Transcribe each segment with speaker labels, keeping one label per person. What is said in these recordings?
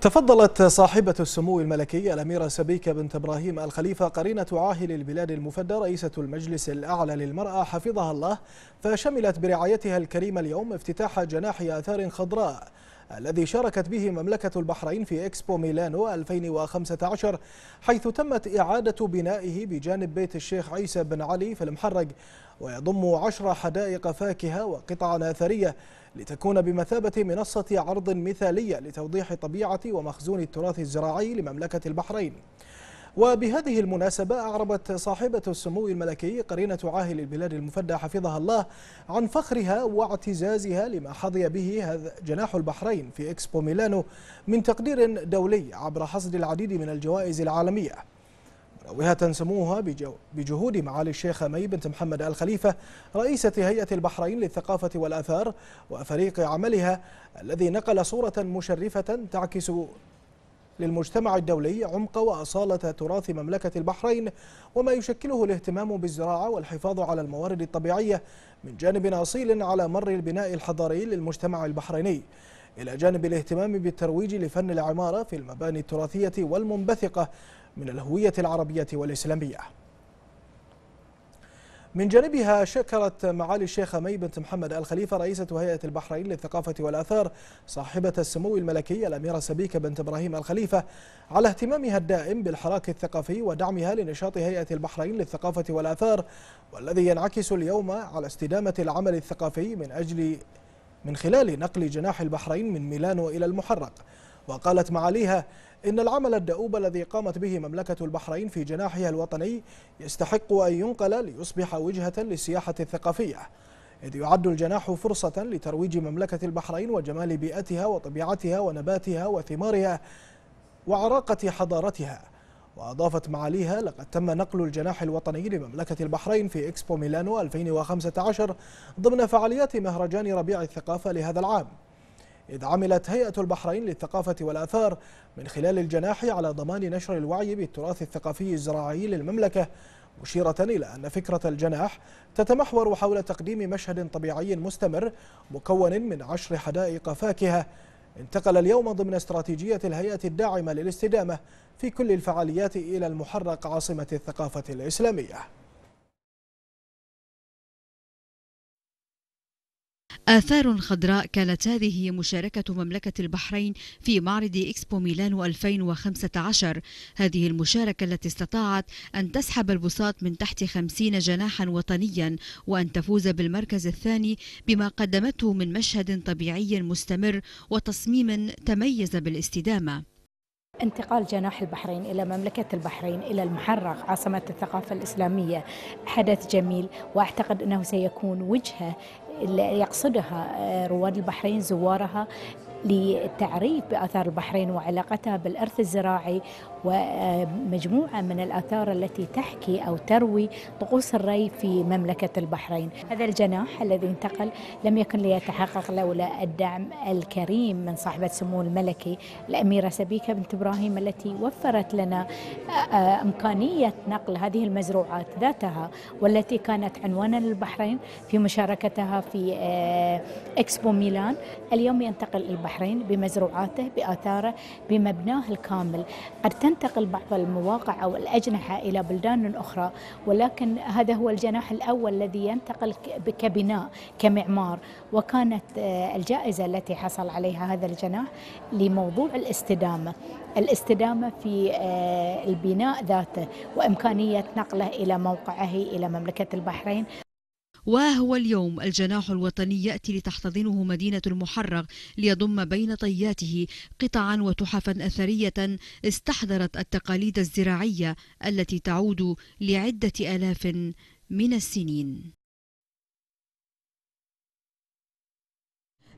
Speaker 1: تفضلت صاحبة السمو الملكي الأميرة سبيكة بنت إبراهيم الخليفة قرينة عاهل البلاد المفدى رئيسة المجلس الأعلى للمرأة حفظها الله فشملت برعايتها الكريمة اليوم افتتاح جناح آثار خضراء الذي شاركت به مملكة البحرين في إكسبو ميلانو 2015 حيث تمت إعادة بنائه بجانب بيت الشيخ عيسى بن علي في المحرق ويضم عشر حدائق فاكهة وقطع أثرية لتكون بمثابة منصة عرض مثالية لتوضيح طبيعة ومخزون التراث الزراعي لمملكة البحرين وبهذه المناسبة أعربت صاحبة السمو الملكي قرينة عاهل البلاد المفدى حفظها الله عن فخرها واعتزازها لما حظي به جناح البحرين في إكسبو ميلانو من تقدير دولي عبر حصد العديد من الجوائز العالمية منوهة سموها بجهود معالي الشيخة مي بنت محمد الخليفة رئيسة هيئة البحرين للثقافة والآثار وفريق عملها الذي نقل صورة مشرفة تعكس للمجتمع الدولي عمق وأصالة تراث مملكة البحرين وما يشكله الاهتمام بالزراعة والحفاظ على الموارد الطبيعية من جانب أصيل على مر البناء الحضاري للمجتمع البحريني إلى جانب الاهتمام بالترويج لفن العمارة في المباني التراثية والمنبثقة من الهوية العربية والإسلامية من جانبها شكرت معالي الشيخة مي بنت محمد الخليفة رئيسة هيئة البحرين للثقافة والآثار صاحبة السمو الملكي الأميرة سبيكة بنت إبراهيم الخليفة على اهتمامها الدائم بالحراك الثقافي ودعمها لنشاط هيئة البحرين للثقافة والآثار والذي ينعكس اليوم على استدامة العمل الثقافي من أجل من خلال نقل جناح البحرين من ميلانو إلى المحرق وقالت معاليها إن العمل الدؤوب الذي قامت به مملكة البحرين في جناحها الوطني يستحق أن ينقل ليصبح وجهة للسياحة الثقافية إذ يعد الجناح فرصة لترويج مملكة البحرين وجمال بيئتها وطبيعتها ونباتها وثمارها وعراقة حضارتها وأضافت معاليها لقد تم نقل الجناح الوطني لمملكة البحرين في إكسبو ميلانو 2015 ضمن فعاليات مهرجان ربيع الثقافة لهذا العام إذ عملت هيئة البحرين للثقافة والآثار من خلال الجناح على ضمان نشر الوعي بالتراث الثقافي الزراعي للمملكة مشيرة إلى أن فكرة الجناح تتمحور حول تقديم مشهد طبيعي مستمر مكون من عشر حدائق فاكهة انتقل اليوم ضمن استراتيجية الهيئة الداعمة للاستدامة في كل الفعاليات إلى المحرق عاصمة الثقافة الإسلامية
Speaker 2: آثار خضراء كانت هذه هي مشاركة مملكة البحرين في معرض إكسبو ميلانو 2015 هذه المشاركة التي استطاعت أن تسحب البساط من تحت 50 جناحا وطنيا وأن تفوز بالمركز الثاني بما قدمته من مشهد طبيعي مستمر وتصميم تميز بالاستدامة
Speaker 3: انتقال جناح البحرين إلى مملكة البحرين إلى المحرق عاصمة الثقافة الإسلامية حدث جميل وأعتقد أنه سيكون وجهة اللي يقصدها آه، رواد البحرين زوارها للتعريف بآثار البحرين وعلاقتها بالإرث الزراعي ومجموعة من الآثار التي تحكي أو تروي طقوس الري في مملكة البحرين هذا الجناح الذي انتقل لم يكن ليتحقق لولا الدعم الكريم من صاحبة سمو الملكي الأميرة سبيكة بنت إبراهيم التي وفرت لنا آه، آه، إمكانية نقل هذه المزروعات ذاتها والتي كانت عنوانا للبحرين في مشاركتها في آه، إكسبو ميلان اليوم ينتقل البحرين البحرين بمزروعاته بآثاره بمبناه الكامل قد تنتقل بعض المواقع أو الأجنحة إلى بلدان أخرى ولكن هذا هو الجناح الأول الذي ينتقل كبناء كمعمار وكانت آه، الجائزة التي حصل عليها هذا الجناح لموضوع الاستدامة الاستدامة في آه، البناء ذاته وإمكانية نقله إلى موقعه إلى مملكة البحرين
Speaker 2: وهو اليوم الجناح الوطني يأتي لتحتضنه مدينة المحرغ ليضم بين طياته قطعا وتحفا أثرية استحضرت التقاليد الزراعية التي تعود لعدة آلاف من السنين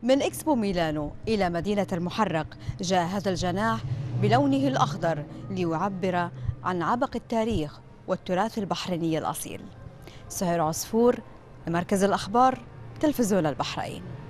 Speaker 2: من إكسبو ميلانو إلى مدينة المحرق جاء هذا الجناح بلونه الأخضر ليعبر عن عبق التاريخ والتراث البحريني الأصيل سهير عصفور لمركز الأخبار تلفزيون البحرين